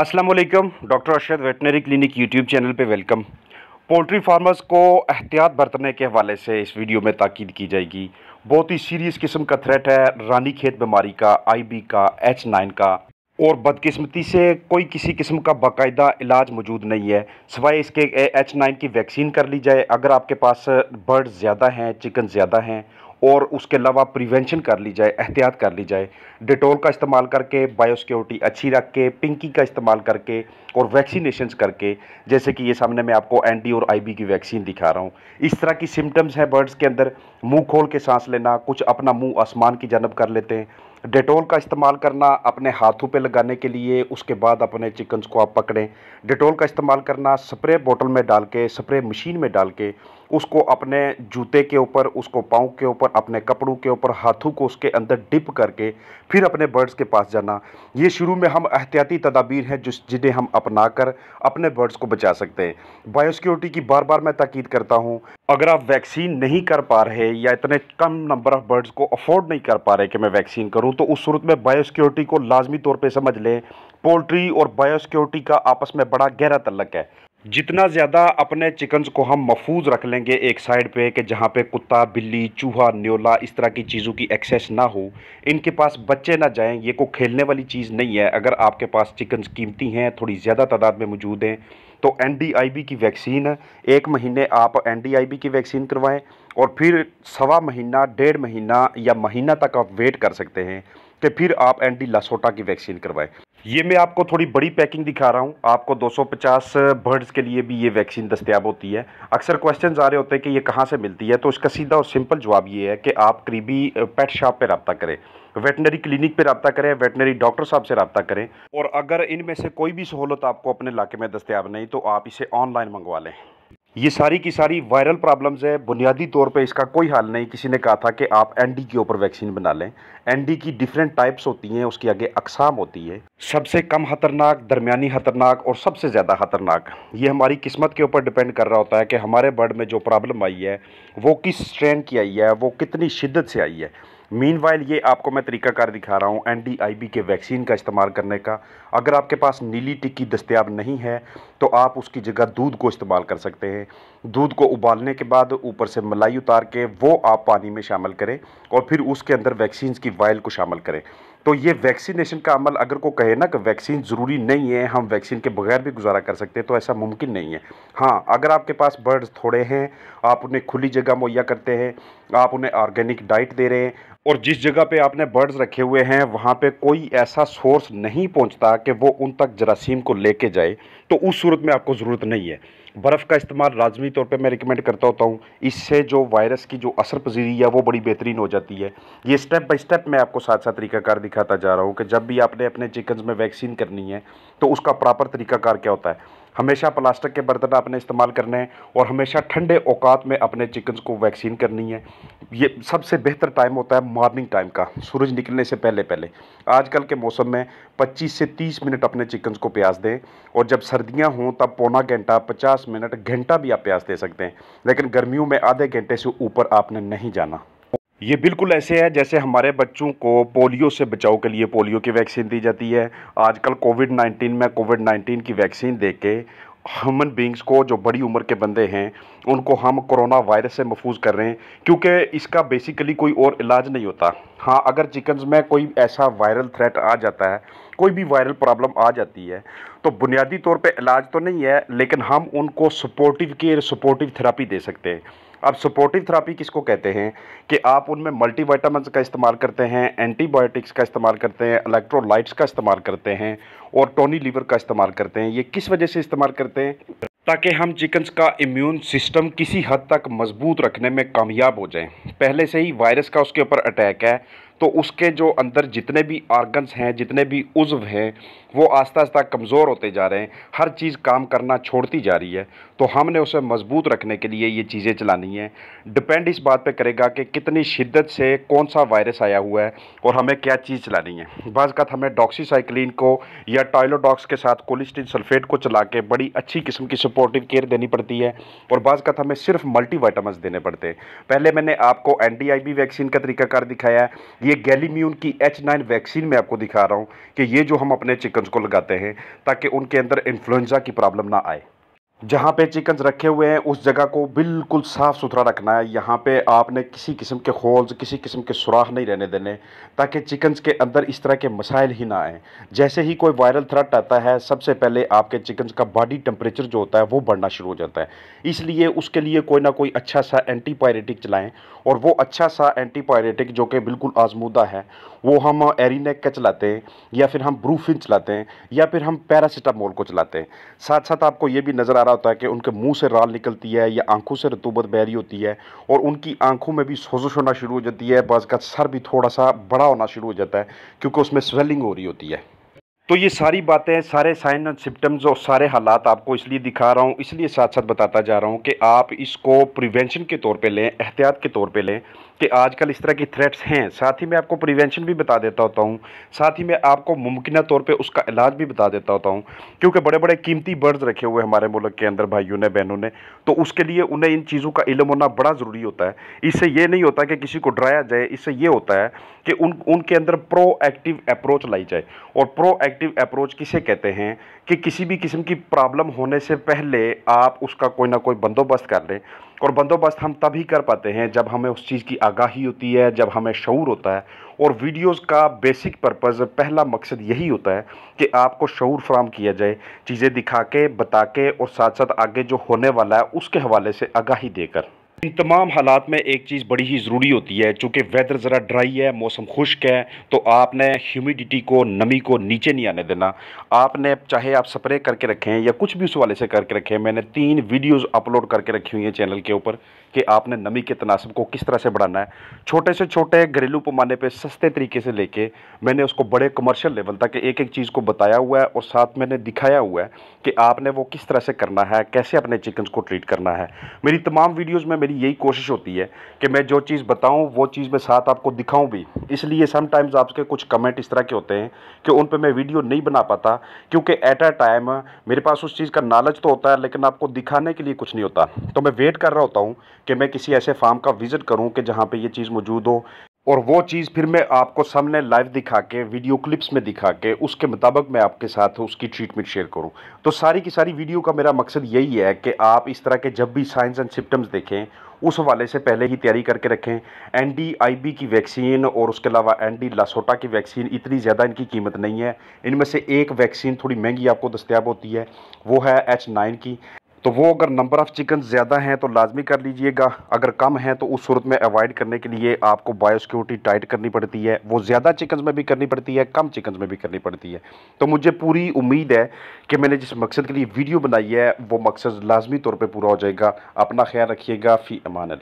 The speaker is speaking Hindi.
अस्सलाम वालेकुम doctor Arshad veterinary clinic YouTube channel पे वेलकम पोल्ट्री फार्मर्स को एहतियात बरतने के हवाले से इस वीडियो में ताकीद की जाएगी बहुत ही सीरियस किस्म का थ्रेट है रानी खेत बीमारी का आईबी का एच नाइन का और बदकिस्मती से कोई किसी किस्म का बाकायदा इलाज मौजूद नहीं है सिवाय इसके एच नाइन की वैक्सीन कर ली जाए अगर आपके पास बर्ड ज़्यादा हैं चिकन ज़्यादा हैं और उसके अलावा प्रिवेंशन कर ली जाए एहतियात कर ली जाए डिटोल का इस्तेमाल करके बायोसिक्योरिटी अच्छी रख के पिंकी का इस्तेमाल करके और वैक्सीनेशन करके जैसे कि ये सामने मैं आपको एन और आई की वैक्सीन दिखा रहा हूँ इस तरह की सिम्टम्स हैं बर्ड्स के अंदर मुँह खोल के सांस लेना कुछ अपना मुँह आसमान की जानब कर लेते हैं डेटोल का इस्तेमाल करना अपने हाथों पे लगाने के लिए उसके बाद अपने चिकन्स को आप पकड़ें डेटोल का इस्तेमाल करना स्प्रे बोतल में डाल के स्प्रे मशीन में डाल के उसको अपने जूते के ऊपर उसको पाँव के ऊपर अपने कपड़ों के ऊपर हाथों को उसके अंदर डिप करके फिर अपने बर्ड्स के पास जाना ये शुरू में हम एहतियाती तदाबीर हैं जिस जिन्हें हम अपना कर अपने बर्ड्स को बचा सकते हैं बायोसिक्योरिटी की बार बार मैं ताकीद करता हूँ अगर आप वैक्सीन नहीं कर पा रहे या इतने कम नंबर ऑफ़ बर्ड्स को अफोर्ड नहीं कर पा रहे कि मैं वैक्सीन करूँ तो उस सूरत में बायोसिक्योरिटी को लाजमी तौर पर समझ लें पोल्ट्री और बायोसिक्योरिटी का आपस में बड़ा गहरा तलक है जितना ज़्यादा अपने चिकन्स को हम महफूज़ रख लेंगे एक साइड पे कि जहाँ पे कुत्ता बिल्ली चूहा न्योला इस तरह की चीज़ों की एक्सेस ना हो इनके पास बच्चे ना जाएं ये को खेलने वाली चीज़ नहीं है अगर आपके पास चिकन्स कीमती हैं थोड़ी ज़्यादा तादाद में मौजूद हैं तो एन की वैक्सीन एक महीने आप एन की वैक्सीन करवाएँ और फिर सवा महीना डेढ़ महीना या महीना तक आप वेट कर सकते हैं कि फिर आप एंटी लासोटा की वैक्सीन करवाएँ ये मैं आपको थोड़ी बड़ी पैकिंग दिखा रहा हूँ आपको 250 बर्ड्स के लिए भी ये वैक्सीन दस्तियाब होती है अक्सर क्वेश्चन आ रहे होते हैं कि ये कहाँ से मिलती है तो उसका सीधा और सिंपल जवाब ये है कि आप करीबी पेट शॉप पर रबता करें वेटनरी क्लिनिक पर रबता करें वेटनरी डॉक्टर साहब से रबता करें और अगर इनमें से कोई भी सहूलत आपको अपने इलाके में दस्तियाब नहीं तो आप इसे ऑनलाइन मंगवा लें ये सारी की सारी वायरल प्रॉब्लम्स है बुनियादी तौर पे इसका कोई हल नहीं किसी ने कहा था कि आप एनडी के ऊपर वैक्सीन बना लें एनडी की डिफरेंट टाइप्स होती हैं उसकी आगे अकसाम होती है सबसे कम खतरनाक दरमियानी खतरनाक और सबसे ज़्यादा खतरनाक ये हमारी किस्मत के ऊपर डिपेंड कर रहा होता है कि हमारे बर्ड में जो प्रॉब्लम आई है वो किस स्ट्रेन की आई है वो कितनी शिद्दत से आई है मीन ये आपको मैं तरीकाकार दिखा रहा हूँ एन के वैक्सीन का इस्तेमाल करने का अगर आपके पास नीली टिक्की दस्तियाब नहीं है तो आप उसकी जगह दूध को इस्तेमाल कर सकते हैं दूध को उबालने के बाद ऊपर से मलाई उतार के वो आप पानी में शामिल करें और फिर उसके अंदर वैक्सीन की वायल को शामिल करें तो ये वैक्सीनेशन का अमल अगर को कहे ना कि वैक्सीन ज़रूरी नहीं है हम वैक्सीन के बगैर भी गुजारा कर सकते हैं तो ऐसा मुमकिन नहीं है हाँ अगर आपके पास बर्ड्स थोड़े हैं आप उन्हें खुली जगह मुहैया करते हैं आप उन्हें ऑर्गेनिक डाइट दे रहे हैं और जिस जगह पे आपने बर्ड्स रखे हुए हैं वहाँ पे कोई ऐसा सोर्स नहीं पहुँचता कि वो उन तक जरासीम को लेके जाए तो उस सूरत में आपको ज़रूरत नहीं है बर्फ़ का इस्तेमाल लाजमी तौर पे मैं रिकमेंड करता होता हूँ इससे जो वायरस की जो असर पजीरी है वो बड़ी बेहतरीन हो जाती है ये स्टेप बाई स्टेप मैं आपको साथ साथ तरीकाकार दिखाता जा रहा हूँ कि जब भी आपने अपने चिकन में वैक्सीन करनी है तो उसका प्रॉपर तरीकाकार क्या होता है हमेशा प्लास्टिक के बर्तन आपने इस्तेमाल करने हैं और हमेशा ठंडे औकात में अपने चिकन्स को वैक्सीन करनी है ये सबसे बेहतर टाइम होता है मॉर्निंग टाइम का सूरज निकलने से पहले पहले आजकल के मौसम में 25 से 30 मिनट अपने चिकन्स को प्याज दें और जब सर्दियां हों तब पौना घंटा 50 मिनट घंटा भी आप प्याज दे सकते हैं लेकिन गर्मियों में आधे घंटे से ऊपर आपने नहीं जाना ये बिल्कुल ऐसे है जैसे हमारे बच्चों को पोलियो से बचाव के लिए पोलियो की वैक्सीन दी जाती है आजकल कोविड 19 में कोविड 19 की वैक्सीन दे के ह्यूमन बींग्स को जो बड़ी उम्र के बंदे हैं उनको हम कोरोना वायरस से महफूज कर रहे हैं क्योंकि इसका बेसिकली कोई और इलाज नहीं होता हाँ अगर चिकन्स में कोई ऐसा वायरल थ्रेट आ जाता है कोई भी वायरल प्रॉब्लम आ जाती है तो बुनियादी तौर पर इलाज तो नहीं है लेकिन हम उनको सपोर्टिव केयर सपोर्टिव थेरापी दे सकते हैं अब सपोर्टिव थेरापी किसको कहते हैं कि आप उनमें मल्टीवाइटामिन का इस्तेमाल करते हैं एंटीबायोटिक्स का इस्तेमाल करते हैं इलेक्ट्रोलाइट्स का इस्तेमाल करते हैं और टोनी लीवर का इस्तेमाल करते हैं ये किस वजह से इस्तेमाल करते हैं ताकि हम चिकन्स का इम्यून सिस्टम किसी हद तक मजबूत रखने में कामयाब हो जाएं पहले से ही वायरस का उसके ऊपर अटैक है तो उसके जो अंदर जितने भी आर्गन्स हैं जितने भी उज्व हैं वो आस्ता आस्ता कमज़ोर होते जा रहे हैं हर चीज़ काम करना छोड़ती जा रही है तो हमने उसे मजबूत रखने के लिए ये चीज़ें चलानी हैं डिपेंड इस बात पे करेगा कि कितनी शिद्दत से कौन सा वायरस आया हुआ है और हमें क्या चीज़ चलानी है बाज़त हमें डॉक्सीसाइक्लिन को या टॉयलोडॉक्स के साथ कोलिस्टिन सल्फेट को चला के बड़ी अच्छी किस्म की सपोर्टिव केयर देनी पड़ती है और बाज़त हमें सिर्फ मल्टी देने पड़ते हैं पहले मैंने आपको एन वैक्सीन का तरीकाकार दिखाया है ये गैलीम्यून की एच वैक्सीन में आपको दिखा रहा हूँ कि ये जो हम अपने चिकन को लगाते हैं ताकि उनके अंदर इन्फ्लुएंजा की प्रॉब्लम ना आए जहाँ पे चिकन्स रखे हुए हैं उस जगह को बिल्कुल साफ़ सुथरा रखना है यहाँ पे आपने किसी किस्म के होल्स किसी किस्म के सुराख नहीं रहने देने ताकि चिकन्स के अंदर इस तरह के मसाइल ही ना आएँ जैसे ही कोई वायरल थ्रेट आता है सबसे पहले आपके चिकन्स का बॉडी टेम्परेचर जो होता है वो बढ़ना शुरू हो जाता है इसलिए उसके लिए कोई ना कोई अच्छा सा एंटीपायरेटिक चलाएँ और वो अच्छा सा एंटीपायरेटिक जो कि बिल्कुल आजमूदा है वो हम एरीनेक का चलाते हैं या फिर हम ब्रूफिन चलाते हैं या फिर हम पैरासीटामोल को चलाते हैं साथ साथ आपको ये भी नज़र आ रहा होता है कि उनके मुंह से राल निकलती है या आंखों से रतूबत बहरी होती है और उनकी आंखों में भी सोजश होना शुरू हो जाती है बाज़ का सर भी थोड़ा सा बड़ा होना शुरू हो जाता है क्योंकि उसमें स्वेलिंग हो रही होती है तो ये सारी बातें सारे साइन एंड सिम्टम्स और सारे हालात आपको इसलिए दिखा रहा हूँ इसलिए साथ साथ बताता जा रहा हूँ कि आप इसको प्रिवेंशन के तौर पे लें एहतियात के तौर पे लें कि आजकल इस तरह की थ्रेट्स हैं साथ ही मैं आपको प्रिवेंशन भी बता देता होता हूँ साथ ही मैं आपको मुमकिन तौर पर उसका इलाज भी बता देता होता हूँ क्योंकि बड़े बड़े कीमती बर्ड्स रखे हुए हमारे मुल्क के अंदर भाइयों ने बहनों ने तो उसके लिए उन्हें इन चीज़ों का इलम होना बड़ा ज़रूरी होता है इससे ये नहीं होता कि किसी को डराया जाए इससे ये होता है कि उन उनके अंदर प्रो एक्टिव अप्रोच लाई जाए और प्रो प्रोएक्टिव अप्रोच किसे कहते हैं कि किसी भी किस्म की प्रॉब्लम होने से पहले आप उसका कोई ना कोई बंदोबस्त कर लें और बंदोबस्त हम तभी कर पाते हैं जब हमें उस चीज़ की आगाही होती है जब हमें शूर होता है और वीडियोस का बेसिक पर्पज़ पहला मकसद यही होता है कि आपको शूर फ्राहम किया जाए चीज़ें दिखा के बता के और साथ साथ आगे जो होने वाला है उसके हवाले से आगाही देकर इन तमाम हालात में एक चीज़ बड़ी ही ज़रूरी होती है चूँकि वेदर ज़रा ड्राई है मौसम खुश्क है तो आपने ह्यूमिडिटी को नमी को नीचे नहीं आने देना आपने चाहे आप स्प्रे करके रखें या कुछ भी उस वाले से करके रखें मैंने तीन वीडियोज़ अपलोड करके रखी हुई हैं चैनल के ऊपर कि आपने नमी के तनासब को किस तरह से बढ़ाना है छोटे से छोटे घरेलू पैमाने पे सस्ते तरीके से लेके मैंने उसको बड़े कमर्शियल लेवल तक एक एक चीज़ को बताया हुआ है और साथ मैंने दिखाया हुआ है कि आपने वो किस तरह से करना है कैसे अपने चिकन्स को ट्रीट करना है मेरी तमाम वीडियोज़ में मेरी यही कोशिश होती है कि मैं जो चीज़ बताऊँ वो चीज़ मैं साथ आपको दिखाऊँ भी इसलिए समटाइम्स आपके कुछ कमेंट इस तरह के होते हैं कि उन पर मैं वीडियो नहीं बना पाता क्योंकि एट अ टाइम मेरे पास उस चीज़ का नॉलेज तो होता है लेकिन आपको दिखाने के लिए कुछ नहीं होता तो मैं वेट कर रहा होता हूँ कि मैं किसी ऐसे फार्म का विज़िट करूँ कि जहाँ पर ये चीज़ मौजूद हो और वो चीज़ फिर मैं आपको सामने लाइव दिखा के वीडियो क्लिप्स में दिखा के उसके मुताबिक मैं आपके साथ उसकी ट्रीटमेंट शेयर करूं तो सारी की सारी वीडियो का मेरा मकसद यही है कि आप इस तरह के जब भी साइंस एंड सिम्टम्स देखें उस वाले से पहले ही तैयारी करके रखें एन डी आई बी की वैक्सीन और उसके अलावा एन डी लासोटा की वैक्सीन इतनी ज़्यादा इनकी कीमत नहीं है इनमें से एक वैक्सीन थोड़ी महंगी आपको दस्तियाब होती है वो है एच नाइन की तो वो अगर नंबर ऑफ़ चिकन ज़्यादा हैं तो लाजमी कर लीजिएगा अगर कम हैं तो उस सूरत में अवॉइड करने के लिए आपको बायोसिक्योरिटी टाइट करनी पड़ती है वो ज़्यादा चिकन में भी करनी पड़ती है कम चिकन्स में भी करनी पड़ती है तो मुझे पूरी उम्मीद है कि मैंने जिस मकसद के लिए वीडियो बनाई है वो मकसद लाजमी तौर पर पूरा हो जाएगा अपना ख्याल रखिएगा फ़ी अमान